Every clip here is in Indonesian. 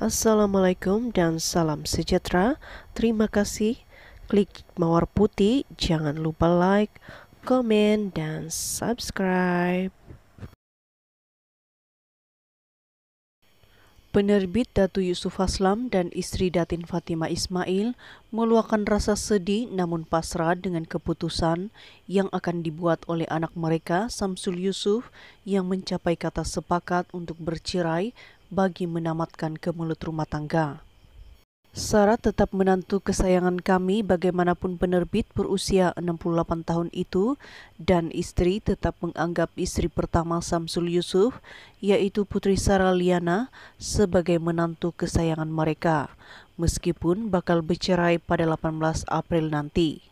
Assalamualaikum dan salam sejahtera. Terima kasih. Klik mawar putih. Jangan lupa like, komen, dan subscribe. Penerbit Datu Yusuf Aslam dan istri Datin Fatima Ismail meluahkan rasa sedih namun pasrah dengan keputusan yang akan dibuat oleh anak mereka Samsul Yusuf yang mencapai kata sepakat untuk bercerai bagi menamatkan kemelut rumah tangga. Sarah tetap menantu kesayangan kami bagaimanapun penerbit berusia 68 tahun itu dan istri tetap menganggap istri pertama Samsul Yusuf yaitu Putri Sarah Liana sebagai menantu kesayangan mereka meskipun bakal bercerai pada 18 April nanti.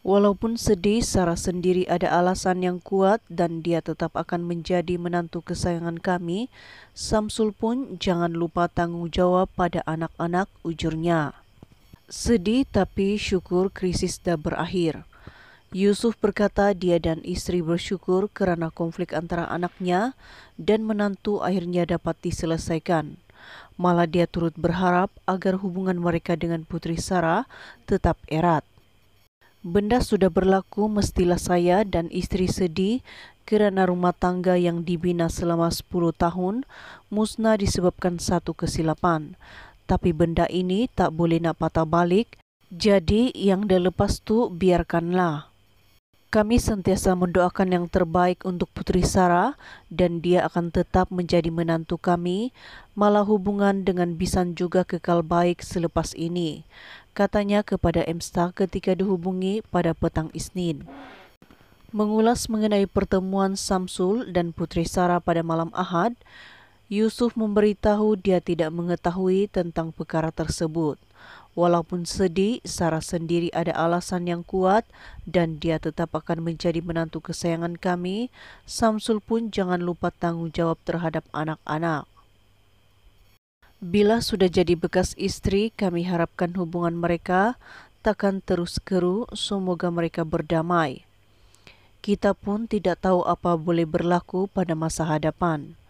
Walaupun sedih, Sarah sendiri ada alasan yang kuat dan dia tetap akan menjadi menantu kesayangan kami. Samsul pun jangan lupa tanggung jawab pada anak-anak ujurnya. Sedih tapi syukur krisis dah berakhir. Yusuf berkata dia dan istri bersyukur karena konflik antara anaknya dan menantu akhirnya dapat diselesaikan. Malah dia turut berharap agar hubungan mereka dengan putri Sarah tetap erat. Benda sudah berlaku mestilah saya dan istri sedih kerana rumah tangga yang dibina selama 10 tahun musnah disebabkan satu kesilapan. Tapi benda ini tak boleh nak patah balik, jadi yang dah lepas tu biarkanlah. Kami sentiasa mendoakan yang terbaik untuk Putri Sarah dan dia akan tetap menjadi menantu kami, malah hubungan dengan Bisan juga kekal baik selepas ini katanya kepada Emstar ketika dihubungi pada petang Isnin. Mengulas mengenai pertemuan Samsul dan Putri Sarah pada malam Ahad, Yusuf memberitahu dia tidak mengetahui tentang perkara tersebut. Walaupun sedih, Sarah sendiri ada alasan yang kuat dan dia tetap akan menjadi menantu kesayangan kami. Samsul pun jangan lupa tanggung jawab terhadap anak-anak. Bila sudah jadi bekas istri, kami harapkan hubungan mereka takkan terus keruh, semoga mereka berdamai. Kita pun tidak tahu apa boleh berlaku pada masa hadapan.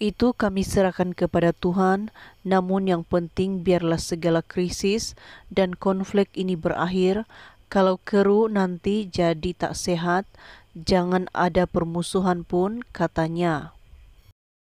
Itu kami serahkan kepada Tuhan, namun yang penting biarlah segala krisis dan konflik ini berakhir. Kalau keruh nanti jadi tak sehat, jangan ada permusuhan pun, katanya.